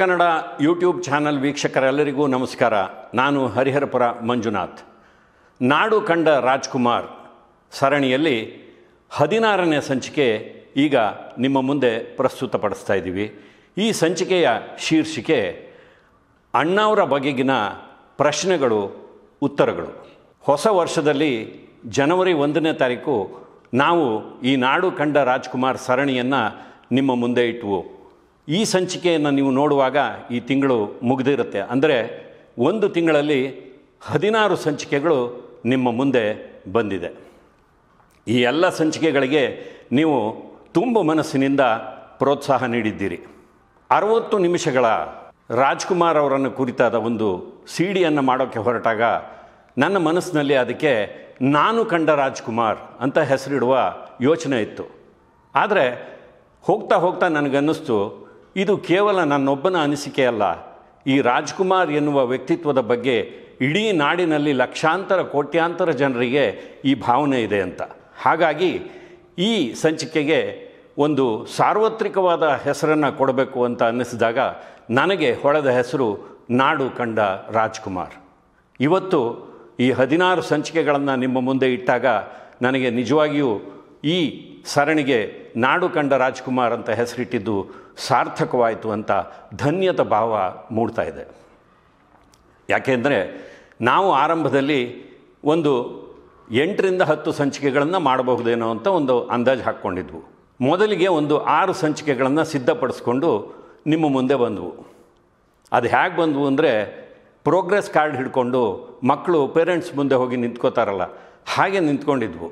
Kannada YouTube channel ವೀಕ್ಷಕರೆಲ್ಲರಿಗೂ ನಮಸ್ಕಾರ ನಾನು ಹರಿಹರಪುರ ಮಂಜುನಾಥ್ ನಾಡು ಕಂಡ ರಾಜ್ಕುಮಾರ್ ಸರಣಿಯಲ್ಲಿ ಹದಿನಾರನೇ ಸಂಚಿಕೆ ಈಗ ನಿಮ್ಮ ಮುಂದೆ ಪ್ರಸ್ತುತಪಡಿಸ್ತಾ ಇದ್ದೀವಿ ಈ ಸಂಚಿಕೆಯ ಶೀರ್ಷಿಕೆ ಅಣ್ಣವರ ಬಗೆಗಿನ ಪ್ರಶ್ನೆಗಳು ಉತ್ತರಗಳು ಹೊಸ ವರ್ಷದಲ್ಲಿ ಜನವರಿ ಒಂದನೇ ತಾರೀಕು ನಾವು ಈ ನಾಡು ಕಂಡ ರಾಜ್ಕುಮಾರ್ ಸರಣಿಯನ್ನು ನಿಮ್ಮ ಮುಂದೆ ಇಟ್ಟುವು ಈ ಸಂಚಿಕೆಯನ್ನು ನೀವು ನೋಡುವಾಗ ಈ ತಿಂಗಳು ಮುಗಿದಿರುತ್ತೆ ಅಂದರೆ ಒಂದು ತಿಂಗಳಲ್ಲಿ ಹದಿನಾರು ಸಂಚಿಕೆಗಳು ನಿಮ್ಮ ಮುಂದೆ ಬಂದಿದೆ ಈ ಎಲ್ಲ ಸಂಚಿಕೆಗಳಿಗೆ ನೀವು ತುಂಬ ಮನಸ್ಸಿನಿಂದ ಪ್ರೋತ್ಸಾಹ ನೀಡಿದ್ದೀರಿ ಅರವತ್ತು ನಿಮಿಷಗಳ ರಾಜ್ಕುಮಾರ್ ಅವರನ್ನು ಕುರಿತಾದ ಒಂದು ಸಿ ಡಿಯನ್ನು ಮಾಡೋಕ್ಕೆ ಹೊರಟಾಗ ನನ್ನ ಮನಸ್ಸಿನಲ್ಲಿ ಅದಕ್ಕೆ ನಾನು ಕಂಡ ರಾಜ್ಕುಮಾರ್ ಅಂತ ಹೆಸರಿಡುವ ಯೋಚನೆ ಇತ್ತು ಆದರೆ ಹೋಗ್ತಾ ಹೋಗ್ತಾ ನನಗನ್ನಿಸ್ತು ಇದು ಕೇವಲ ನನ್ನೊಬ್ಬನ ಅನಿಸಿಕೆ ಅಲ್ಲ ಈ ರಾಜ್ಕುಮಾರ್ ಎನ್ನುವ ವ್ಯಕ್ತಿತ್ವದ ಬಗ್ಗೆ ಇಡೀ ನಾಡಿನಲ್ಲಿ ಲಕ್ಷಾಂತರ ಕೋಟ್ಯಾಂತರ ಜನರಿಗೆ ಈ ಭಾವನೆ ಇದೆ ಅಂತ ಹಾಗಾಗಿ ಈ ಸಂಚಿಕೆಗೆ ಒಂದು ಸಾರ್ವತ್ರಿಕವಾದ ಹೆಸರನ್ನು ಕೊಡಬೇಕು ಅಂತ ಅನ್ನಿಸಿದಾಗ ನನಗೆ ಹೊಳೆದ ಹೆಸರು ನಾಡು ಕಂಡ ರಾಜ್ಕುಮಾರ್ ಇವತ್ತು ಈ ಹದಿನಾರು ಸಂಚಿಕೆಗಳನ್ನು ನಿಮ್ಮ ಮುಂದೆ ಇಟ್ಟಾಗ ನನಗೆ ನಿಜವಾಗಿಯೂ ಈ ಸರಣಿಗೆ ನಾಡು ಕಂಡ ರಾಜ್ಕುಮಾರ್ ಅಂತ ಹೆಸರಿಟ್ಟಿದ್ದು ಸಾರ್ಥಕವಾಯಿತು ಅಂತ ಧನ್ಯತ ಭಾವ ಮೂಡ್ತಾ ಇದೆ ಯಾಕೆಂದರೆ ನಾವು ಆರಂಭದಲ್ಲಿ ಒಂದು ಎಂಟರಿಂದ ಹತ್ತು ಸಂಚಿಕೆಗಳನ್ನು ಮಾಡಬಹುದೇನೋ ಅಂತ ಒಂದು ಅಂದಾಜು ಹಾಕ್ಕೊಂಡಿದ್ವು ಮೊದಲಿಗೆ ಒಂದು ಆರು ಸಂಚಿಕೆಗಳನ್ನು ಸಿದ್ಧಪಡಿಸ್ಕೊಂಡು ನಿಮ್ಮ ಮುಂದೆ ಬಂದವು ಅದು ಹೇಗೆ ಬಂದವು ಅಂದರೆ ಪ್ರೋಗ್ರೆಸ್ ಕಾರ್ಡ್ ಹಿಡ್ಕೊಂಡು ಮಕ್ಕಳು ಪೇರೆಂಟ್ಸ್ ಮುಂದೆ ಹೋಗಿ ನಿಂತ್ಕೋತಾರಲ್ಲ ಹಾಗೆ ನಿಂತ್ಕೊಂಡಿದ್ವು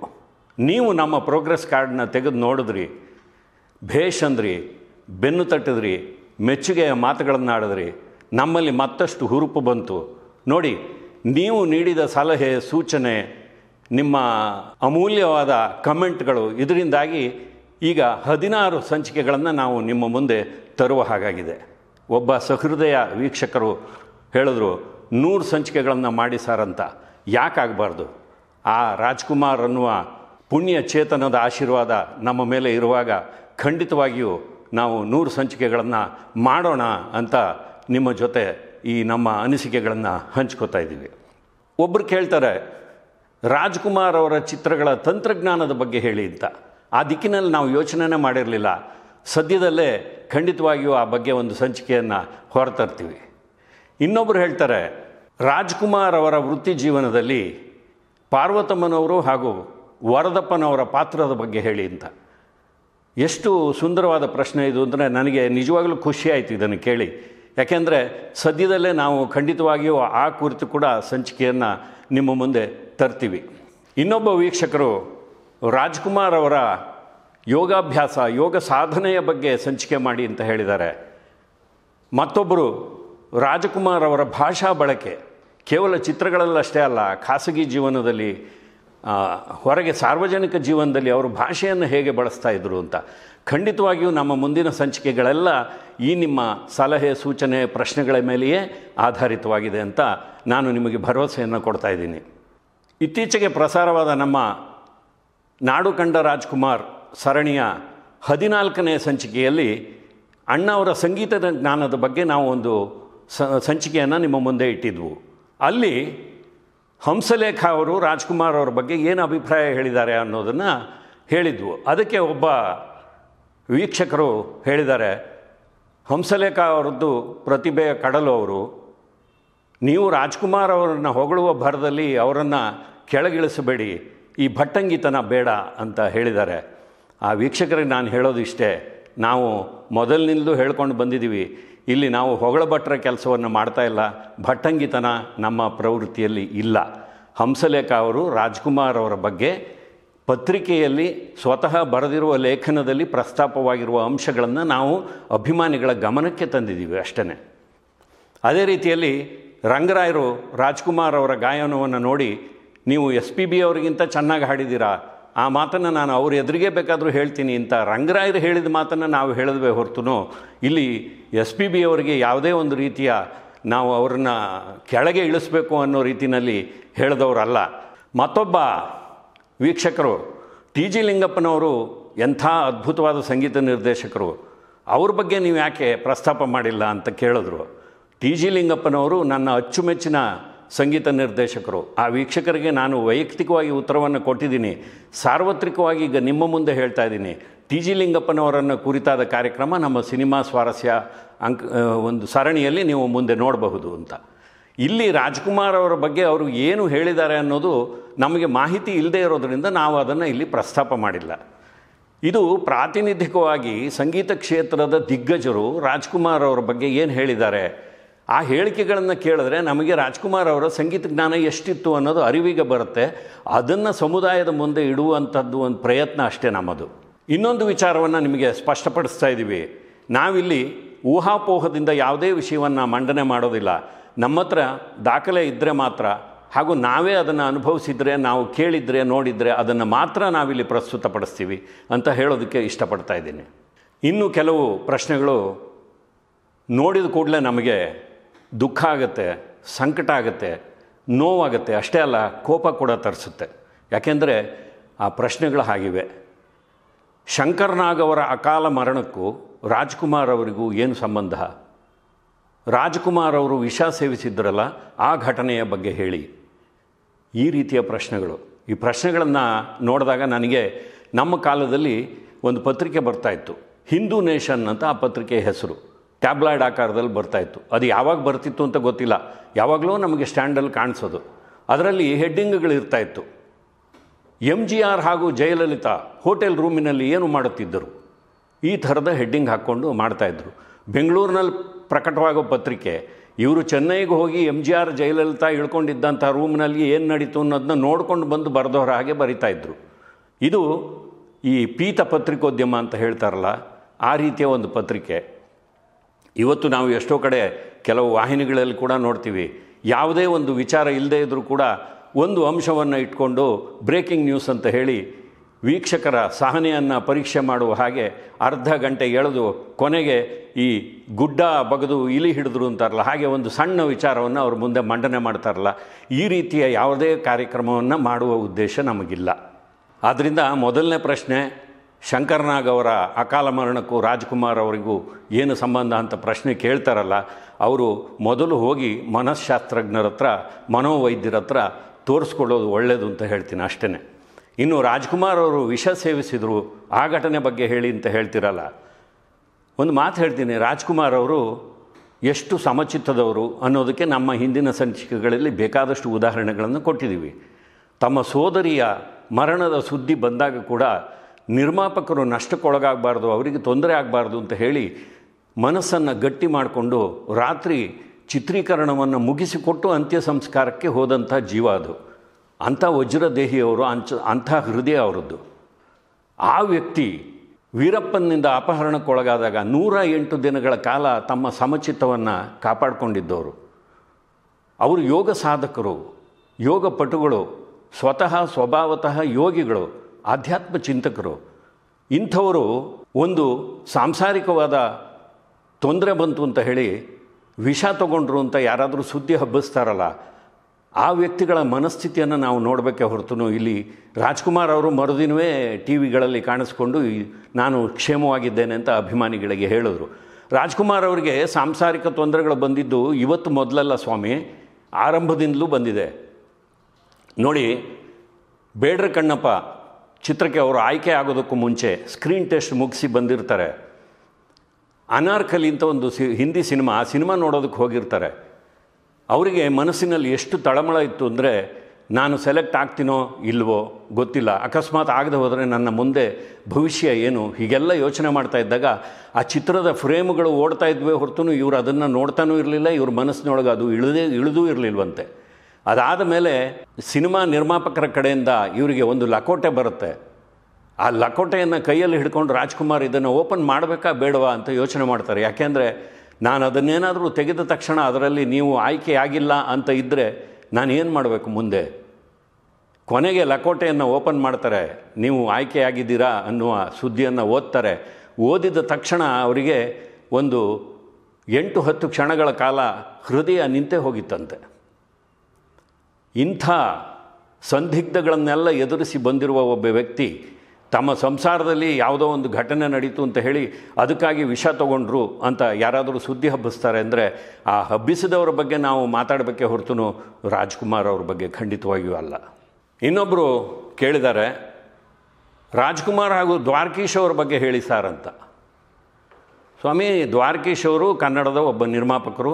ನೀವು ನಮ್ಮ ಪ್ರೋಗ್ರೆಸ್ ಕಾರ್ಡನ್ನ ತೆಗೆದು ನೋಡಿದ್ರಿ ಭೇಷ್ ಅಂದ್ರಿ ಬೆನ್ನು ತಟ್ಟಿದ್ರಿ ಮೆಚ್ಚುಗೆಯ ಆಡಿದ್ರಿ ನಮ್ಮಲ್ಲಿ ಮತ್ತಷ್ಟು ಹುರುಪು ಬಂತು ನೋಡಿ ನೀವು ನೀಡಿದ ಸಲಹೆ ಸೂಚನೆ ನಿಮ್ಮ ಅಮೂಲ್ಯವಾದ ಕಮೆಂಟ್ಗಳು ಇದರಿಂದಾಗಿ ಈಗ ಹದಿನಾರು ಸಂಚಿಕೆಗಳನ್ನು ನಾವು ನಿಮ್ಮ ಮುಂದೆ ತರುವ ಹಾಗಾಗಿದೆ ಒಬ್ಬ ಸಹೃದಯ ವೀಕ್ಷಕರು ಹೇಳಿದ್ರು ನೂರು ಸಂಚಿಕೆಗಳನ್ನು ಮಾಡಿ ಸರ್ ಅಂತ ಯಾಕಾಗಬಾರ್ದು ಆ ರಾಜ್ಕುಮಾರ್ ಅನ್ನುವ ಪುಣ್ಯ ಚೇತನದ ಆಶೀರ್ವಾದ ನಮ್ಮ ಮೇಲೆ ಇರುವಾಗ ಖಂಡಿತವಾಗಿಯೂ ನಾವು ನೂರು ಸಂಚಿಕೆಗಳನ್ನು ಮಾಡೋಣ ಅಂತ ನಿಮ್ಮ ಜೊತೆ ಈ ನಮ್ಮ ಅನಿಸಿಕೆಗಳನ್ನು ಹಂಚ್ಕೋತಾ ಇದ್ದೀವಿ ಒಬ್ಬರು ಕೇಳ್ತಾರೆ ರಾಜ್ಕುಮಾರ್ ಅವರ ಚಿತ್ರಗಳ ತಂತ್ರಜ್ಞಾನದ ಬಗ್ಗೆ ಹೇಳಿ ಅಂತ ಆ ದಿಕ್ಕಿನಲ್ಲಿ ನಾವು ಯೋಚನೆ ಮಾಡಿರಲಿಲ್ಲ ಸದ್ಯದಲ್ಲೇ ಖಂಡಿತವಾಗಿಯೂ ಆ ಬಗ್ಗೆ ಒಂದು ಸಂಚಿಕೆಯನ್ನು ಹೊರತರ್ತೀವಿ ಇನ್ನೊಬ್ಬರು ಹೇಳ್ತಾರೆ ರಾಜ್ಕುಮಾರ್ ಅವರ ವೃತ್ತಿ ಜೀವನದಲ್ಲಿ ಪಾರ್ವತಮ್ಮನವರು ಹಾಗೂ ವರದಪ್ಪನವರ ಪಾತ್ರದ ಬಗ್ಗೆ ಹೇಳಿ ಅಂತ ಎಷ್ಟು ಸುಂದರವಾದ ಪ್ರಶ್ನೆ ಇದು ಅಂದರೆ ನನಗೆ ನಿಜವಾಗಲೂ ಖುಷಿ ಆಯಿತು ಇದನ್ನು ಕೇಳಿ ಯಾಕೆಂದರೆ ಸದ್ಯದಲ್ಲೇ ನಾವು ಖಂಡಿತವಾಗಿಯೂ ಆ ಕುರಿತು ಕೂಡ ಸಂಚಿಕೆಯನ್ನು ನಿಮ್ಮ ಮುಂದೆ ತರ್ತೀವಿ ಇನ್ನೊಬ್ಬ ವೀಕ್ಷಕರು ರಾಜ್ಕುಮಾರ್ ಅವರ ಯೋಗಾಭ್ಯಾಸ ಯೋಗ ಸಾಧನೆಯ ಬಗ್ಗೆ ಸಂಚಿಕೆ ಮಾಡಿ ಅಂತ ಹೇಳಿದ್ದಾರೆ ಮತ್ತೊಬ್ಬರು ರಾಜಕುಮಾರ್ ಅವರ ಭಾಷಾ ಬಳಕೆ ಕೇವಲ ಚಿತ್ರಗಳಲ್ಲಷ್ಟೇ ಅಲ್ಲ ಖಾಸಗಿ ಜೀವನದಲ್ಲಿ ಹೊರಗೆ ಸಾರ್ವಜನಿಕ ಜೀವನದಲ್ಲಿ ಅವರು ಭಾಷೆಯನ್ನು ಹೇಗೆ ಬಳಸ್ತಾ ಇದ್ದರು ಅಂತ ಖಂಡಿತವಾಗಿಯೂ ನಮ್ಮ ಮುಂದಿನ ಸಂಚಿಕೆಗಳೆಲ್ಲ ಈ ನಿಮ್ಮ ಸಲಹೆ ಸೂಚನೆ ಪ್ರಶ್ನೆಗಳ ಮೇಲೆಯೇ ಆಧಾರಿತವಾಗಿದೆ ಅಂತ ನಾನು ನಿಮಗೆ ಭರವಸೆಯನ್ನು ಕೊಡ್ತಾ ಇದ್ದೀನಿ ಇತ್ತೀಚೆಗೆ ಪ್ರಸಾರವಾದ ನಮ್ಮ ನಾಡು ಕಂಡ ರಾಜ್ಕುಮಾರ್ ಸರಣಿಯ ಹದಿನಾಲ್ಕನೇ ಸಂಚಿಕೆಯಲ್ಲಿ ಅಣ್ಣವರ ಸಂಗೀತದ ಜ್ಞಾನದ ಬಗ್ಗೆ ನಾವು ಒಂದು ಸಂಚಿಕೆಯನ್ನು ನಿಮ್ಮ ಮುಂದೆ ಇಟ್ಟಿದ್ವು ಅಲ್ಲಿ ಹಂಸಲೇಖ ಅವರು ರಾಜ್ಕುಮಾರ್ ಅವ್ರ ಬಗ್ಗೆ ಏನು ಅಭಿಪ್ರಾಯ ಹೇಳಿದ್ದಾರೆ ಅನ್ನೋದನ್ನು ಹೇಳಿದ್ವು ಅದಕ್ಕೆ ಒಬ್ಬ ವೀಕ್ಷಕರು ಹೇಳಿದ್ದಾರೆ ಹಂಸಲೇಖ ಅವರದ್ದು ಪ್ರತಿಭೆಯ ಕಡಲು ಅವರು ನೀವು ರಾಜ್ಕುಮಾರ್ ಅವರನ್ನು ಹೊಗಳುವ ಭರದಲ್ಲಿ ಅವರನ್ನು ಕೆಳಗಿಳಿಸಬೇಡಿ ಈ ಭಟ್ಟಂಗಿತನ ಬೇಡ ಅಂತ ಹೇಳಿದ್ದಾರೆ ಆ ವೀಕ್ಷಕರಿಗೆ ನಾನು ಹೇಳೋದಿಷ್ಟೇ ನಾವು ಮೊದಲಿನಿಂದಲೂ ಹೇಳ್ಕೊಂಡು ಬಂದಿದ್ದೀವಿ ಇಲ್ಲಿ ನಾವು ಹೊಗಳ ಭಟ್ಟರ ಕೆಲಸವನ್ನು ಮಾಡ್ತಾ ಇಲ್ಲ ಭಟ್ಟಂಗಿತನ ನಮ್ಮ ಪ್ರವೃತ್ತಿಯಲ್ಲಿ ಇಲ್ಲ ಹಂಸಲೇಖ ಅವರು ರಾಜ್ಕುಮಾರ್ ಅವರ ಬಗ್ಗೆ ಪತ್ರಿಕೆಯಲ್ಲಿ ಸ್ವತಃ ಬರೆದಿರುವ ಲೇಖನದಲ್ಲಿ ಪ್ರಸ್ತಾಪವಾಗಿರುವ ಅಂಶಗಳನ್ನು ನಾವು ಅಭಿಮಾನಿಗಳ ಗಮನಕ್ಕೆ ತಂದಿದ್ದೀವಿ ಅಷ್ಟೇ ಅದೇ ರೀತಿಯಲ್ಲಿ ರಂಗರಾಯರು ರಾಜ್ಕುಮಾರ್ ಅವರ ಗಾಯನವನ್ನು ನೋಡಿ ನೀವು ಎಸ್ ಪಿ ಬಿ ಅವರಿಗಿಂತ ಚೆನ್ನಾಗಿ ಹಾಡಿದ್ದೀರಾ ಆ ಮಾತನ್ನು ನಾನು ಅವ್ರ ಎದುರಿಗೆ ಬೇಕಾದರೂ ಹೇಳ್ತೀನಿ ಅಂತ ರಂಗರಾಯರು ಹೇಳಿದ ಮಾತನ್ನು ನಾವು ಹೇಳಿದ್ವಿ ಹೊರತು ಇಲ್ಲಿ ಎಸ್ ಪಿ ಬಿ ಅವರಿಗೆ ಯಾವುದೇ ಒಂದು ರೀತಿಯ ನಾವು ಅವ್ರನ್ನ ಕೆಳಗೆ ಇಳಿಸ್ಬೇಕು ಅನ್ನೋ ರೀತಿಯಲ್ಲಿ ಹೇಳಿದವರಲ್ಲ ಮತ್ತೊಬ್ಬ ವೀಕ್ಷಕರು ಟಿ ಜಿ ಲಿಂಗಪ್ಪನವರು ಎಂಥ ಅದ್ಭುತವಾದ ಸಂಗೀತ ನಿರ್ದೇಶಕರು ಅವ್ರ ಬಗ್ಗೆ ನೀವು ಯಾಕೆ ಪ್ರಸ್ತಾಪ ಮಾಡಿಲ್ಲ ಅಂತ ಕೇಳಿದ್ರು ಟಿ ಜಿ ಲಿಂಗಪ್ಪನವರು ನನ್ನ ಅಚ್ಚುಮೆಚ್ಚಿನ ಸಂಗೀತ ನಿರ್ದೇಶಕರು ಆ ವೀಕ್ಷಕರಿಗೆ ನಾನು ವೈಯಕ್ತಿಕವಾಗಿ ಉತ್ತರವನ್ನು ಕೊಟ್ಟಿದ್ದೀನಿ ಸಾರ್ವತ್ರಿಕವಾಗಿ ಈಗ ನಿಮ್ಮ ಮುಂದೆ ಹೇಳ್ತಾ ಇದ್ದೀನಿ ಟಿ ಜಿ ಲಿಂಗಪ್ಪನವರನ್ನು ಕುರಿತಾದ ಕಾರ್ಯಕ್ರಮ ನಮ್ಮ ಸಿನಿಮಾ ಸ್ವಾರಸ್ಯ ಅಂಕ್ ಒಂದು ಸರಣಿಯಲ್ಲಿ ನೀವು ಮುಂದೆ ನೋಡಬಹುದು ಅಂತ ಇಲ್ಲಿ ರಾಜ್ಕುಮಾರ್ ಅವರ ಬಗ್ಗೆ ಅವರು ಏನು ಹೇಳಿದ್ದಾರೆ ಅನ್ನೋದು ನಮಗೆ ಮಾಹಿತಿ ಇಲ್ಲದೆ ಇರೋದರಿಂದ ನಾವು ಅದನ್ನು ಇಲ್ಲಿ ಪ್ರಸ್ತಾಪ ಮಾಡಿಲ್ಲ ಇದು ಪ್ರಾತಿನಿಧಿಕವಾಗಿ ಸಂಗೀತ ಕ್ಷೇತ್ರದ ದಿಗ್ಗಜರು ರಾಜ್ಕುಮಾರ್ ಅವರ ಬಗ್ಗೆ ಏನು ಹೇಳಿದ್ದಾರೆ ಆ ಹೇಳಿಕೆಗಳನ್ನು ಕೇಳಿದ್ರೆ ನಮಗೆ ರಾಜ್ಕುಮಾರ್ ಅವರ ಸಂಗೀತ ಜ್ಞಾನ ಎಷ್ಟಿತ್ತು ಅನ್ನೋದು ಅರಿವಿಗೆ ಬರುತ್ತೆ ಅದನ್ನು ಸಮುದಾಯದ ಮುಂದೆ ಇಡುವಂಥದ್ದು ಒಂದು ಪ್ರಯತ್ನ ಅಷ್ಟೇ ನಮ್ಮದು ಇನ್ನೊಂದು ವಿಚಾರವನ್ನು ನಿಮಗೆ ಸ್ಪಷ್ಟಪಡಿಸ್ತಾ ಇದ್ದೀವಿ ನಾವಿಲ್ಲಿ ಊಹಾಪೋಹದಿಂದ ಯಾವುದೇ ವಿಷಯವನ್ನು ಮಂಡನೆ ಮಾಡೋದಿಲ್ಲ ನಮ್ಮ ಹತ್ರ ದಾಖಲೆ ಇದ್ದರೆ ಮಾತ್ರ ಹಾಗೂ ನಾವೇ ಅದನ್ನು ಅನುಭವಿಸಿದರೆ ನಾವು ಕೇಳಿದರೆ ನೋಡಿದರೆ ಅದನ್ನು ಮಾತ್ರ ನಾವಿಲ್ಲಿ ಪ್ರಸ್ತುತಪಡಿಸ್ತೀವಿ ಅಂತ ಹೇಳೋದಕ್ಕೆ ಇಷ್ಟಪಡ್ತಾ ಇದ್ದೀನಿ ಇನ್ನು ಕೆಲವು ಪ್ರಶ್ನೆಗಳು ನೋಡಿದ ಕೂಡಲೇ ನಮಗೆ ದುಃಖ ಆಗುತ್ತೆ ಸಂಕಟ ಆಗುತ್ತೆ ನೋವಾಗುತ್ತೆ ಅಷ್ಟೇ ಅಲ್ಲ ಕೋಪ ಕೂಡ ತರಿಸುತ್ತೆ ಯಾಕೆಂದರೆ ಆ ಪ್ರಶ್ನೆಗಳು ಹಾಗಿವೆ ಶಂಕರ್ನಾಗ್ ಅವರ ಅಕಾಲ ಮರಣಕ್ಕೂ ರಾಜ್ಕುಮಾರ್ ಅವರಿಗೂ ಏನು ಸಂಬಂಧ ರಾಜ್ಕುಮಾರ್ ಅವರು ವಿಷ ಸೇವಿಸಿದ್ರಲ್ಲ ಆ ಘಟನೆಯ ಬಗ್ಗೆ ಹೇಳಿ ಈ ರೀತಿಯ ಪ್ರಶ್ನೆಗಳು ಈ ಪ್ರಶ್ನೆಗಳನ್ನು ನೋಡಿದಾಗ ನನಗೆ ನಮ್ಮ ಕಾಲದಲ್ಲಿ ಒಂದು ಪತ್ರಿಕೆ ಬರ್ತಾಯಿತ್ತು ಹಿಂದೂ ನೇಷನ್ ಅಂತ ಆ ಪತ್ರಿಕೆ ಹೆಸರು ಟ್ಯಾಬ್ಲಾಯ್ಡ್ ಆಕಾರದಲ್ಲಿ ಬರ್ತಾಯಿತ್ತು ಅದು ಯಾವಾಗ ಬರ್ತಿತ್ತು ಅಂತ ಗೊತ್ತಿಲ್ಲ ಯಾವಾಗಲೂ ನಮಗೆ ಸ್ಟ್ಯಾಂಡಲ್ಲಿ ಕಾಣಿಸೋದು ಅದರಲ್ಲಿ ಹೆಡ್ಡಿಂಗ್ಗಳು ಇರ್ತಾಯಿತ್ತು ಎಮ್ ಜಿ ಆರ್ ಹಾಗೂ ಜಯಲಲಿತಾ ಹೋಟೆಲ್ ರೂಮಿನಲ್ಲಿ ಏನು ಮಾಡುತ್ತಿದ್ದರು ಈ ಥರದ ಹೆಡ್ಡಿಂಗ್ ಹಾಕ್ಕೊಂಡು ಮಾಡ್ತಾಯಿದ್ರು ಬೆಂಗಳೂರಿನಲ್ಲಿ ಪ್ರಕಟವಾಗೋ ಪತ್ರಿಕೆ ಇವರು ಚೆನ್ನೈಗೆ ಹೋಗಿ ಎಮ್ ಜಿ ಆರ್ ಜಯಲಲಿತಾ ಇಳ್ಕೊಂಡಿದ್ದಂಥ ರೂಮ್ನಲ್ಲಿ ಏನು ನಡೀತು ಅನ್ನೋದನ್ನ ನೋಡ್ಕೊಂಡು ಬಂದು ಬರೆದವ್ರ ಹಾಗೆ ಇದ್ರು ಇದು ಈ ಪೀತ ಪತ್ರಿಕೋದ್ಯಮ ಅಂತ ಹೇಳ್ತಾರಲ್ಲ ಆ ರೀತಿಯ ಒಂದು ಪತ್ರಿಕೆ ಇವತ್ತು ನಾವು ಎಷ್ಟೋ ಕಡೆ ಕೆಲವು ವಾಹಿನಿಗಳಲ್ಲಿ ಕೂಡ ನೋಡ್ತೀವಿ ಯಾವುದೇ ಒಂದು ವಿಚಾರ ಇಲ್ಲದೇ ಇದ್ದರೂ ಕೂಡ ಒಂದು ಅಂಶವನ್ನು ಇಟ್ಕೊಂಡು ಬ್ರೇಕಿಂಗ್ ನ್ಯೂಸ್ ಅಂತ ಹೇಳಿ ವೀಕ್ಷಕರ ಸಹನೆಯನ್ನು ಪರೀಕ್ಷೆ ಮಾಡುವ ಹಾಗೆ ಅರ್ಧ ಗಂಟೆ ಎಳೆದು ಕೊನೆಗೆ ಈ ಗುಡ್ಡ ಬಗೆದು ಇಲಿ ಹಿಡಿದ್ರು ಅಂತಾರಲ್ಲ ಹಾಗೆ ಒಂದು ಸಣ್ಣ ವಿಚಾರವನ್ನು ಅವ್ರ ಮುಂದೆ ಮಂಡನೆ ಮಾಡ್ತಾರಲ್ಲ ಈ ರೀತಿಯ ಯಾವುದೇ ಕಾರ್ಯಕ್ರಮವನ್ನು ಮಾಡುವ ಉದ್ದೇಶ ನಮಗಿಲ್ಲ ಆದ್ದರಿಂದ ಮೊದಲನೇ ಪ್ರಶ್ನೆ ಶಂಕರ್ನಾಗ್ ಅವರ ಅಕಾಲ ಮರಣಕ್ಕೂ ರಾಜ್ಕುಮಾರ್ ಅವರಿಗೂ ಏನು ಸಂಬಂಧ ಅಂತ ಪ್ರಶ್ನೆ ಕೇಳ್ತಾರಲ್ಲ ಅವರು ಮೊದಲು ಹೋಗಿ ಮನಃಶಾಸ್ತ್ರಜ್ಞರ ಹತ್ರ ಮನೋವೈದ್ಯರ ಹತ್ರ ತೋರಿಸ್ಕೊಳ್ಳೋದು ಒಳ್ಳೆಯದು ಅಂತ ಹೇಳ್ತೀನಿ ಅಷ್ಟೇ ಇನ್ನು ರಾಜ್ಕುಮಾರ್ ಅವರು ವಿಷ ಸೇವಿಸಿದರು ಆ ಘಟನೆ ಬಗ್ಗೆ ಹೇಳಿ ಅಂತ ಹೇಳ್ತಿರಲ್ಲ ಒಂದು ಮಾತು ಹೇಳ್ತೀನಿ ರಾಜ್ಕುಮಾರ್ ಅವರು ಎಷ್ಟು ಸಮಚಿತ್ತದವರು ಅನ್ನೋದಕ್ಕೆ ನಮ್ಮ ಹಿಂದಿನ ಸಂಚಿಕೆಗಳಲ್ಲಿ ಬೇಕಾದಷ್ಟು ಉದಾಹರಣೆಗಳನ್ನು ಕೊಟ್ಟಿದ್ದೀವಿ ತಮ್ಮ ಸೋದರಿಯ ಮರಣದ ಸುದ್ದಿ ಬಂದಾಗ ಕೂಡ ನಿರ್ಮಾಪಕರು ನಷ್ಟಕ್ಕೊಳಗಾಗಬಾರ್ದು ಅವರಿಗೆ ತೊಂದರೆ ಆಗಬಾರ್ದು ಅಂತ ಹೇಳಿ ಮನಸ್ಸನ್ನು ಗಟ್ಟಿ ಮಾಡಿಕೊಂಡು ರಾತ್ರಿ ಚಿತ್ರೀಕರಣವನ್ನು ಮುಗಿಸಿಕೊಟ್ಟು ಅಂತ್ಯ ಸಂಸ್ಕಾರಕ್ಕೆ ಹೋದಂಥ ಜೀವ ಅದು ಅಂಥ ವಜ್ರದೇಹಿಯವರು ಅಂಚ ಅಂಥ ಹೃದಯ ಅವರದ್ದು ಆ ವ್ಯಕ್ತಿ ವೀರಪ್ಪನಿಂದ ಅಪಹರಣಕ್ಕೊಳಗಾದಾಗ ನೂರ ಎಂಟು ದಿನಗಳ ಕಾಲ ತಮ್ಮ ಸಮಚಿತ್ತವನ್ನು ಕಾಪಾಡಿಕೊಂಡಿದ್ದವರು ಅವರು ಯೋಗ ಸಾಧಕರು ಯೋಗ ಪಟುಗಳು ಸ್ವತಃ ಸ್ವಭಾವತಃ ಯೋಗಿಗಳು ಆಧ್ಯಾತ್ಮ ಚಿಂತಕರು ಇಂಥವರು ಒಂದು ಸಾಂಸಾರಿಕವಾದ ತೊಂದರೆ ಬಂತು ಅಂತ ಹೇಳಿ ವಿಷ ತಗೊಂಡ್ರು ಅಂತ ಯಾರಾದರೂ ಸುದ್ದಿ ಹಬ್ಬಿಸ್ತಾರಲ್ಲ ಆ ವ್ಯಕ್ತಿಗಳ ಮನಸ್ಥಿತಿಯನ್ನು ನಾವು ನೋಡಬೇಕೆ ಹೊರತು ಇಲ್ಲಿ ರಾಜ್ಕುಮಾರ್ ಅವರು ಮರುದಿನವೇ ಟಿ ವಿಗಳಲ್ಲಿ ಕಾಣಿಸ್ಕೊಂಡು ನಾನು ಕ್ಷೇಮವಾಗಿದ್ದೇನೆ ಅಂತ ಅಭಿಮಾನಿಗಳಿಗೆ ಹೇಳಿದ್ರು ರಾಜ್ಕುಮಾರ್ ಅವರಿಗೆ ಸಾಂಸಾರಿಕ ತೊಂದರೆಗಳು ಬಂದಿದ್ದು ಇವತ್ತು ಮೊದಲಲ್ಲ ಸ್ವಾಮಿ ಆರಂಭದಿಂದಲೂ ಬಂದಿದೆ ನೋಡಿ ಬೇಡ್ರ ಕಣ್ಣಪ್ಪ ಚಿತ್ರಕ್ಕೆ ಅವರು ಆಯ್ಕೆ ಆಗೋದಕ್ಕೂ ಮುಂಚೆ ಸ್ಕ್ರೀನ್ ಟೆಸ್ಟ್ ಮುಗಿಸಿ ಬಂದಿರ್ತಾರೆ ಅನಾರ್ಕಲಿ ಅಂತ ಒಂದು ಸಿ ಹಿಂದಿ ಸಿನಿಮಾ ಆ ಸಿನಿಮಾ ನೋಡೋದಕ್ಕೆ ಹೋಗಿರ್ತಾರೆ ಅವರಿಗೆ ಮನಸ್ಸಿನಲ್ಲಿ ಎಷ್ಟು ತಳಮಳ ಇತ್ತು ಅಂದರೆ ನಾನು ಸೆಲೆಕ್ಟ್ ಆಗ್ತೀನೋ ಇಲ್ವೋ ಗೊತ್ತಿಲ್ಲ ಅಕಸ್ಮಾತ್ ಆಗದೆ ಹೋದರೆ ನನ್ನ ಮುಂದೆ ಭವಿಷ್ಯ ಏನು ಹೀಗೆಲ್ಲ ಯೋಚನೆ ಮಾಡ್ತಾ ಇದ್ದಾಗ ಆ ಚಿತ್ರದ ಫ್ರೇಮ್ಗಳು ಓಡ್ತಾ ಇದ್ವೇ ಹೊರತು ಇವರು ಅದನ್ನು ನೋಡ್ತಾನೂ ಇರಲಿಲ್ಲ ಇವ್ರ ಮನಸ್ಸಿನೊಳಗೆ ಅದು ಇಳಿದೇ ಇಳಿದೂ ಇರಲಿಲ್ವಂತೆ ಅದಾದ ಮೇಲೆ ಸಿನಿಮಾ ನಿರ್ಮಾಪಕರ ಕಡೆಯಿಂದ ಇವರಿಗೆ ಒಂದು ಲಕೋಟೆ ಬರುತ್ತೆ ಆ ಲಕೋಟೆಯನ್ನು ಕೈಯಲ್ಲಿ ಹಿಡ್ಕೊಂಡು ರಾಜ್ಕುಮಾರ್ ಇದನ್ನು ಓಪನ್ ಮಾಡಬೇಕಾ ಬೇಡವಾ ಅಂತ ಯೋಚನೆ ಮಾಡ್ತಾರೆ ಯಾಕೆಂದರೆ ನಾನು ಅದನ್ನೇನಾದರೂ ತೆಗೆದ ತಕ್ಷಣ ಅದರಲ್ಲಿ ನೀವು ಆಯ್ಕೆಯಾಗಿಲ್ಲ ಅಂತ ಇದ್ದರೆ ನಾನು ಏನು ಮಾಡಬೇಕು ಮುಂದೆ ಕೊನೆಗೆ ಲಕೋಟೆಯನ್ನು ಓಪನ್ ಮಾಡ್ತಾರೆ ನೀವು ಆಯ್ಕೆಯಾಗಿದ್ದೀರಾ ಅನ್ನುವ ಸುದ್ದಿಯನ್ನು ಓದ್ತಾರೆ ಓದಿದ ತಕ್ಷಣ ಅವರಿಗೆ ಒಂದು ಎಂಟು ಹತ್ತು ಕ್ಷಣಗಳ ಕಾಲ ಹೃದಯ ನಿಂತೆ ಹೋಗಿತ್ತಂತೆ ಇಂಥ ಸಂದಿಗ್ಧಗಳನ್ನೆಲ್ಲ ಎದುರಿಸಿ ಬಂದಿರುವ ಒಬ್ಬ ವ್ಯಕ್ತಿ ತಮ್ಮ ಸಂಸಾರದಲ್ಲಿ ಯಾವುದೋ ಒಂದು ಘಟನೆ ನಡೀತು ಅಂತ ಹೇಳಿ ಅದಕ್ಕಾಗಿ ವಿಷ ತಗೊಂಡ್ರು ಅಂತ ಯಾರಾದರೂ ಸುದ್ದಿ ಹಬ್ಬಿಸ್ತಾರೆ ಅಂದರೆ ಆ ಹಬ್ಬಿಸಿದವರ ಬಗ್ಗೆ ನಾವು ಮಾತಾಡಬೇಕೆ ಹೊರತು ರಾಜ್ಕುಮಾರ್ ಅವ್ರ ಬಗ್ಗೆ ಖಂಡಿತವಾಗಿಯೂ ಅಲ್ಲ ಇನ್ನೊಬ್ಬರು ಕೇಳಿದ್ದಾರೆ ರಾಜ್ಕುಮಾರ್ ಹಾಗೂ ದ್ವಾರಕೀಶ್ ಅವ್ರ ಬಗ್ಗೆ ಹೇಳಿ ಸಾರ್ ಅಂತ ಸ್ವಾಮಿ ದ್ವಾರಕೀಶ್ ಅವರು ಕನ್ನಡದ ಒಬ್ಬ ನಿರ್ಮಾಪಕರು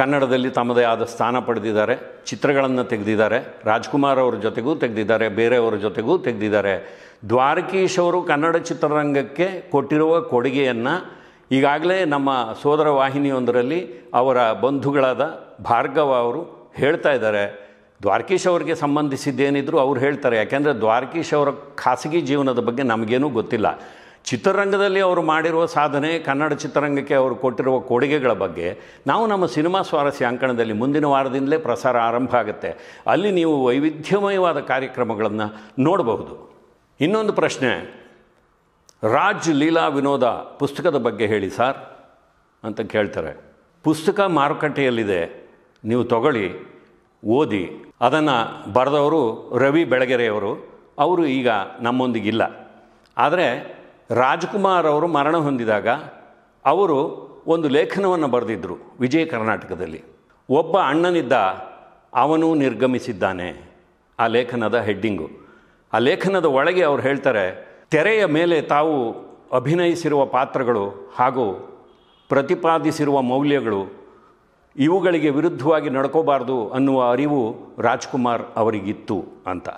ಕನ್ನಡದಲ್ಲಿ ತಮ್ಮದೇ ಆದ ಸ್ಥಾನ ಪಡೆದಿದ್ದಾರೆ ಚಿತ್ರಗಳನ್ನು ತೆಗೆದಿದ್ದಾರೆ ರಾಜ್ಕುಮಾರ್ ಅವರ ಜೊತೆಗೂ ತೆಗೆದಿದ್ದಾರೆ ಬೇರೆಯವರ ಜೊತೆಗೂ ತೆಗೆದಿದ್ದಾರೆ ದ್ವಾರಕೀಶ್ ಅವರು ಕನ್ನಡ ಚಿತ್ರರಂಗಕ್ಕೆ ಕೊಟ್ಟಿರುವ ಕೊಡುಗೆಯನ್ನು ಈಗಾಗಲೇ ನಮ್ಮ ಸೋದರ ವಾಹಿನಿಯೊಂದರಲ್ಲಿ ಅವರ ಬಂಧುಗಳಾದ ಭಾರ್ಗವ ಅವರು ಹೇಳ್ತಾ ಇದ್ದಾರೆ ದ್ವಾರಕೀಶ್ ಅವರಿಗೆ ಸಂಬಂಧಿಸಿದ್ದೇನಿದ್ರು ಅವ್ರು ಹೇಳ್ತಾರೆ ಯಾಕೆಂದರೆ ದ್ವಾರಕೀಶ್ ಅವರ ಖಾಸಗಿ ಜೀವನದ ಬಗ್ಗೆ ನಮಗೇನೂ ಗೊತ್ತಿಲ್ಲ ಚಿತ್ರರಂಗದಲ್ಲಿ ಅವರು ಮಾಡಿರುವ ಸಾಧನೆ ಕನ್ನಡ ಚಿತ್ರರಂಗಕ್ಕೆ ಅವರು ಕೊಟ್ಟಿರುವ ಕೊಡುಗೆಗಳ ಬಗ್ಗೆ ನಾವು ನಮ್ಮ ಸಿನಿಮಾ ಸ್ವಾರಸ್ಯ ಅಂಕಣದಲ್ಲಿ ಮುಂದಿನ ವಾರದಿಂದಲೇ ಪ್ರಸಾರ ಆರಂಭ ಆಗುತ್ತೆ ಅಲ್ಲಿ ನೀವು ವೈವಿಧ್ಯಮಯವಾದ ಕಾರ್ಯಕ್ರಮಗಳನ್ನು ನೋಡಬಹುದು ಇನ್ನೊಂದು ಪ್ರಶ್ನೆ ರಾಜ್ ಲೀಲಾ ವಿನೋದ ಪುಸ್ತಕದ ಬಗ್ಗೆ ಹೇಳಿ ಸಾರ್ ಅಂತ ಕೇಳ್ತಾರೆ ಪುಸ್ತಕ ಮಾರುಕಟ್ಟೆಯಲ್ಲಿದೆ ನೀವು ತಗೊಳ್ಳಿ ಓದಿ ಅದನ್ನು ಬರೆದವರು ರವಿ ಬೆಳಗೆರೆಯವರು ಅವರು ಈಗ ನಮ್ಮೊಂದಿಗಿಲ್ಲ ಆದರೆ ರಾಜ್ಕುಮಾರ್ ಅವರು ಮರಣ ಹೊಂದಿದಾಗ ಅವರು ಒಂದು ಲೇಖನವನ್ನು ಬರೆದಿದ್ದರು ವಿಜಯ ಕರ್ನಾಟಕದಲ್ಲಿ ಒಬ್ಬ ಅಣ್ಣನಿದ್ದ ಅವನು ನಿರ್ಗಮಿಸಿದ್ದಾನೆ ಆ ಲೇಖನದ ಹೆಡ್ಡಿಂಗು ಆ ಲೇಖನದ ಒಳಗೆ ಅವ್ರು ಹೇಳ್ತಾರೆ ತೆರೆಯ ಮೇಲೆ ತಾವು ಅಭಿನಯಿಸಿರುವ ಪಾತ್ರಗಳು ಹಾಗೂ ಪ್ರತಿಪಾದಿಸಿರುವ ಮೌಲ್ಯಗಳು ಇವುಗಳಿಗೆ ವಿರುದ್ಧವಾಗಿ ನಡ್ಕೋಬಾರ್ದು ಅನ್ನುವ ಅರಿವು ರಾಜ್ಕುಮಾರ್ ಅವರಿಗಿತ್ತು ಅಂತ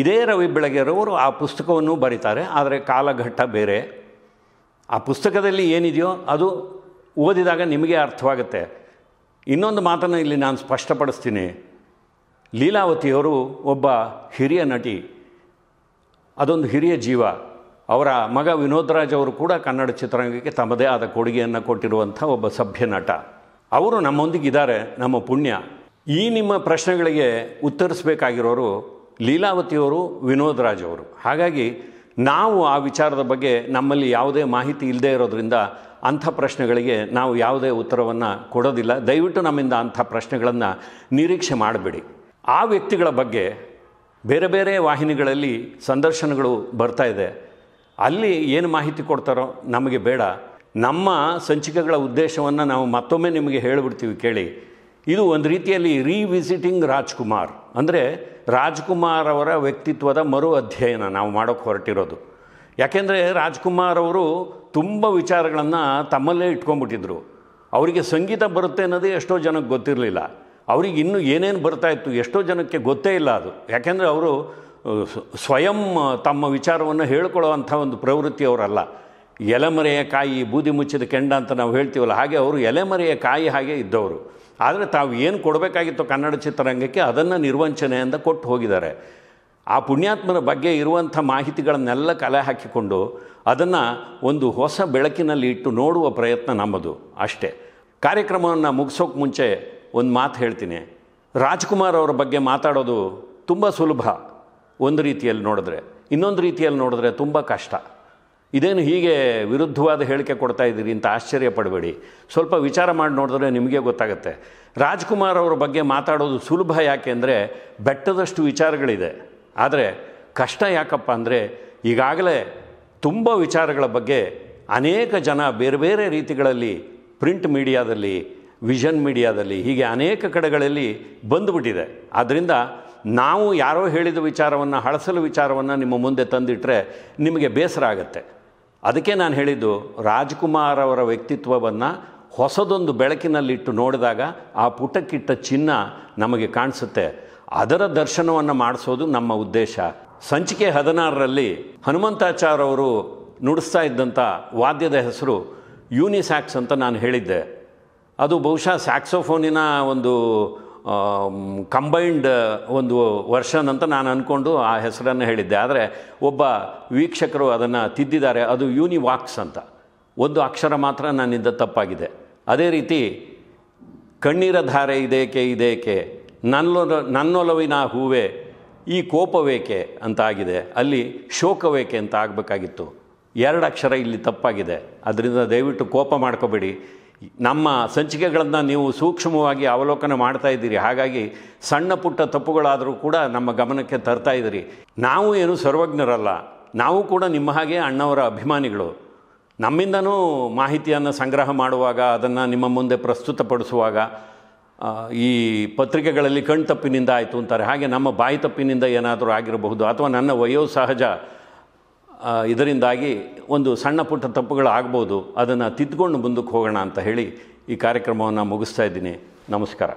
ಇದೇ ರವಿ ಬೆಳಗೆರವರು ಆ ಪುಸ್ತಕವನ್ನು ಬರೀತಾರೆ ಆದರೆ ಕಾಲಘಟ್ಟ ಬೇರೆ ಆ ಪುಸ್ತಕದಲ್ಲಿ ಏನಿದೆಯೋ ಅದು ಓದಿದಾಗ ನಿಮಗೆ ಅರ್ಥವಾಗುತ್ತೆ ಇನ್ನೊಂದು ಮಾತನ್ನು ಇಲ್ಲಿ ನಾನು ಸ್ಪಷ್ಟಪಡಿಸ್ತೀನಿ ಲೀಲಾವತಿಯವರು ಒಬ್ಬ ಹಿರಿಯ ನಟಿ ಅದೊಂದು ಹಿರಿಯ ಜೀವ ಅವರ ಮಗ ವಿನೋದ್ರಾಜ್ ಅವರು ಕೂಡ ಕನ್ನಡ ಚಿತ್ರರಂಗಕ್ಕೆ ತಮ್ಮದೇ ಆದ ಕೊಡುಗೆಯನ್ನು ಕೊಟ್ಟಿರುವಂಥ ಒಬ್ಬ ಸಭ್ಯ ನಟ ಅವರು ನಮ್ಮೊಂದಿಗಿದ್ದಾರೆ ನಮ್ಮ ಪುಣ್ಯ ಈ ನಿಮ್ಮ ಪ್ರಶ್ನೆಗಳಿಗೆ ಉತ್ತರಿಸಬೇಕಾಗಿರೋರು ಲೀಲಾವತಿಯವರು ವಿನೋದ್ ರಾಜ್ ಅವರು ಹಾಗಾಗಿ ನಾವು ಆ ವಿಚಾರದ ಬಗ್ಗೆ ನಮ್ಮಲ್ಲಿ ಯಾವುದೇ ಮಾಹಿತಿ ಇಲ್ಲದೆ ಇರೋದ್ರಿಂದ ಅಂಥ ಪ್ರಶ್ನೆಗಳಿಗೆ ನಾವು ಯಾವುದೇ ಉತ್ತರವನ್ನು ಕೊಡೋದಿಲ್ಲ ದಯವಿಟ್ಟು ನಮ್ಮಿಂದ ಅಂಥ ಪ್ರಶ್ನೆಗಳನ್ನು ನಿರೀಕ್ಷೆ ಮಾಡಬೇಡಿ ಆ ವ್ಯಕ್ತಿಗಳ ಬಗ್ಗೆ ಬೇರೆ ಬೇರೆ ವಾಹಿನಿಗಳಲ್ಲಿ ಸಂದರ್ಶನಗಳು ಬರ್ತಾ ಇದೆ ಅಲ್ಲಿ ಏನು ಮಾಹಿತಿ ಕೊಡ್ತಾರೋ ನಮಗೆ ಬೇಡ ನಮ್ಮ ಸಂಚಿಕೆಗಳ ಉದ್ದೇಶವನ್ನು ನಾವು ಮತ್ತೊಮ್ಮೆ ನಿಮಗೆ ಹೇಳಿಬಿಡ್ತೀವಿ ಕೇಳಿ ಇದು ಒಂದು ರೀತಿಯಲ್ಲಿ ರೀವಿಸಿಟಿಂಗ್ ರಾಜ್ಕುಮಾರ್ ಅಂದರೆ ರಾಜ್ಕುಮಾರ್ ಅವರ ವ್ಯಕ್ತಿತ್ವದ ಮರು ಅಧ್ಯಯನ ನಾವು ಮಾಡೋಕ್ಕೆ ಹೊರಟಿರೋದು ಯಾಕೆಂದರೆ ರಾಜ್ಕುಮಾರ್ ಅವರು ತುಂಬ ವಿಚಾರಗಳನ್ನು ತಮ್ಮಲ್ಲೇ ಇಟ್ಕೊಂಡ್ಬಿಟ್ಟಿದ್ರು ಅವರಿಗೆ ಸಂಗೀತ ಬರುತ್ತೆ ಅನ್ನೋದೇ ಎಷ್ಟೋ ಜನಕ್ಕೆ ಗೊತ್ತಿರಲಿಲ್ಲ ಅವ್ರಿಗೆ ಇನ್ನೂ ಏನೇನು ಬರ್ತಾಯಿತ್ತು ಎಷ್ಟೋ ಜನಕ್ಕೆ ಗೊತ್ತೇ ಇಲ್ಲ ಅದು ಯಾಕೆಂದರೆ ಅವರು ಸ್ವಯಂ ತಮ್ಮ ವಿಚಾರವನ್ನು ಹೇಳ್ಕೊಳ್ಳೋ ಅಂಥ ಒಂದು ಪ್ರವೃತ್ತಿ ಅವರಲ್ಲ ಎಲೆಮರೆಯ ಕಾಯಿ ಬೂದಿ ಮುಚ್ಚಿದ ಕೆಂಡ ಅಂತ ನಾವು ಹೇಳ್ತೀವಲ್ಲ ಹಾಗೆ ಅವರು ಎಲೆಮರೆಯ ಕಾಯಿ ಹಾಗೆ ಇದ್ದವರು ಆದರೆ ತಾವು ಏನು ಕೊಡಬೇಕಾಗಿತ್ತು ಕನ್ನಡ ಚಿತ್ರರಂಗಕ್ಕೆ ಅದನ್ನು ನಿರ್ವಂಚನೆಯಿಂದ ಕೊಟ್ಟು ಹೋಗಿದ್ದಾರೆ ಆ ಪುಣ್ಯಾತ್ಮನ ಬಗ್ಗೆ ಇರುವಂಥ ಮಾಹಿತಿಗಳನ್ನೆಲ್ಲ ಕಲೆ ಹಾಕಿಕೊಂಡು ಅದನ್ನು ಒಂದು ಹೊಸ ಬೆಳಕಿನಲ್ಲಿ ಇಟ್ಟು ನೋಡುವ ಪ್ರಯತ್ನ ನಮ್ಮದು ಅಷ್ಟೇ ಕಾರ್ಯಕ್ರಮವನ್ನು ಮುಗಿಸೋಕೆ ಮುಂಚೆ ಒಂದು ಮಾತು ಹೇಳ್ತೀನಿ ರಾಜ್ಕುಮಾರ್ ಅವರ ಬಗ್ಗೆ ಮಾತಾಡೋದು ತುಂಬ ಸುಲಭ ಒಂದು ರೀತಿಯಲ್ಲಿ ನೋಡಿದ್ರೆ ಇನ್ನೊಂದು ರೀತಿಯಲ್ಲಿ ನೋಡಿದ್ರೆ ತುಂಬ ಕಷ್ಟ ಇದೇನು ಹೀಗೆ ವಿರುದ್ಧವಾದ ಹೇಳಿಕೆ ಕೊಡ್ತಾ ಇದ್ದೀರಿ ಅಂತ ಆಶ್ಚರ್ಯ ಪಡಬೇಡಿ ಸ್ವಲ್ಪ ವಿಚಾರ ಮಾಡಿ ನೋಡಿದ್ರೆ ನಿಮಗೆ ಗೊತ್ತಾಗುತ್ತೆ ರಾಜ್ಕುಮಾರ್ ಅವರ ಬಗ್ಗೆ ಮಾತಾಡೋದು ಸುಲಭ ಯಾಕೆ ಅಂದರೆ ಬೆಟ್ಟದಷ್ಟು ವಿಚಾರಗಳಿದೆ ಆದರೆ ಕಷ್ಟ ಯಾಕಪ್ಪ ಅಂದರೆ ಈಗಾಗಲೇ ತುಂಬ ವಿಚಾರಗಳ ಬಗ್ಗೆ ಅನೇಕ ಜನ ಬೇರೆ ಬೇರೆ ರೀತಿಗಳಲ್ಲಿ ಪ್ರಿಂಟ್ ಮೀಡಿಯಾದಲ್ಲಿ ವಿಷನ್ ಮೀಡಿಯಾದಲ್ಲಿ ಹೀಗೆ ಅನೇಕ ಕಡೆಗಳಲ್ಲಿ ಬಂದುಬಿಟ್ಟಿದೆ ಆದ್ದರಿಂದ ನಾವು ಯಾರೋ ಹೇಳಿದ ವಿಚಾರವನ್ನು ಹಳಸಲು ವಿಚಾರವನ್ನು ನಿಮ್ಮ ಮುಂದೆ ತಂದಿಟ್ಟರೆ ನಿಮಗೆ ಬೇಸರ ಆಗುತ್ತೆ ಅದಕ್ಕೆ ನಾನು ಹೇಳಿದ್ದು ರಾಜ್ಕುಮಾರ್ ಅವರ ವ್ಯಕ್ತಿತ್ವವನ್ನು ಹೊಸದೊಂದು ಬೆಳಕಿನಲ್ಲಿಟ್ಟು ನೋಡಿದಾಗ ಆ ಪುಟಕ್ಕಿಟ್ಟ ಚಿನ್ನ ನಮಗೆ ಕಾಣಿಸುತ್ತೆ ಅದರ ದರ್ಶನವನ್ನು ಮಾಡಿಸೋದು ನಮ್ಮ ಉದ್ದೇಶ ಸಂಚಿಕೆ ಹದಿನಾರರಲ್ಲಿ ಅವರು ನುಡಿಸ್ತಾ ಇದ್ದಂಥ ವಾದ್ಯದ ಹೆಸರು ಯೂನಿಸ್ಯಾಕ್ಸ್ ಅಂತ ನಾನು ಹೇಳಿದ್ದೆ ಅದು ಬಹುಶಃ ಸ್ಯಾಕ್ಸೋಫೋನಿನ ಒಂದು ಕಂಬೈನ್ಡ್ ಒಂದು ವರ್ಷನ್ ಅಂತ ನಾನು ಅಂದ್ಕೊಂಡು ಆ ಹೆಸರನ್ನು ಹೇಳಿದ್ದೆ ಆದರೆ ಒಬ್ಬ ವೀಕ್ಷಕರು ಅದನ್ನು ತಿದ್ದಿದ್ದಾರೆ ಅದು ಯೂನಿವಾಕ್ಸ್ ಅಂತ ಒಂದು ಅಕ್ಷರ ಮಾತ್ರ ನನ್ನಿಂದ ತಪ್ಪಾಗಿದೆ ಅದೇ ರೀತಿ ಕಣ್ಣೀರ ಧಾರೆ ಇದೇಕೆ ಇದೇಕೆ ನನ್ನೊ ನನ್ನೊಲವಿನ ಹೂವೆ ಈ ಕೋಪವೇಕೆ ಅಂತ ಆಗಿದೆ ಅಲ್ಲಿ ಶೋಕವೇಕೆ ಅಂತ ಆಗಬೇಕಾಗಿತ್ತು ಎರಡು ಅಕ್ಷರ ಇಲ್ಲಿ ತಪ್ಪಾಗಿದೆ ಅದರಿಂದ ದಯವಿಟ್ಟು ಕೋಪ ಮಾಡ್ಕೋಬೇಡಿ ನಮ್ಮ ಸಂಚಿಕೆಗಳನ್ನು ನೀವು ಸೂಕ್ಷ್ಮವಾಗಿ ಅವಲೋಕನ ಮಾಡ್ತಾ ಇದ್ದೀರಿ ಹಾಗಾಗಿ ಸಣ್ಣ ಪುಟ್ಟ ತಪ್ಪುಗಳಾದರೂ ಕೂಡ ನಮ್ಮ ಗಮನಕ್ಕೆ ತರ್ತಾ ಇದ್ದೀರಿ ನಾವು ಏನು ಸರ್ವಜ್ಞರಲ್ಲ ನಾವು ಕೂಡ ನಿಮ್ಮ ಹಾಗೆ ಅಣ್ಣವರ ಅಭಿಮಾನಿಗಳು ನಮ್ಮಿಂದನೂ ಮಾಹಿತಿಯನ್ನು ಸಂಗ್ರಹ ಮಾಡುವಾಗ ಅದನ್ನು ನಿಮ್ಮ ಮುಂದೆ ಪ್ರಸ್ತುತಪಡಿಸುವಾಗ ಈ ಪತ್ರಿಕೆಗಳಲ್ಲಿ ಕಣ್ತಪ್ಪಿನಿಂದ ಆಯಿತು ಅಂತಾರೆ ಹಾಗೆ ನಮ್ಮ ಬಾಯಿ ತಪ್ಪಿನಿಂದ ಏನಾದರೂ ಆಗಿರಬಹುದು ಅಥವಾ ನನ್ನ ವಯೋಸಹಜ ಇದರಿಂದಾಗಿ ಒಂದು ಸಣ್ಣ ಪುಟ್ಟ ತಪ್ಪುಗಳು ಆಗ್ಬೋದು ಅದನ್ನು ತಿದ್ದುಕೊಂಡು ಮುಂದಕ್ಕೆ ಹೋಗೋಣ ಅಂತ ಹೇಳಿ ಈ ಕಾರ್ಯಕ್ರಮವನ್ನು ಮುಗಿಸ್ತಾ ಇದ್ದೀನಿ ನಮಸ್ಕಾರ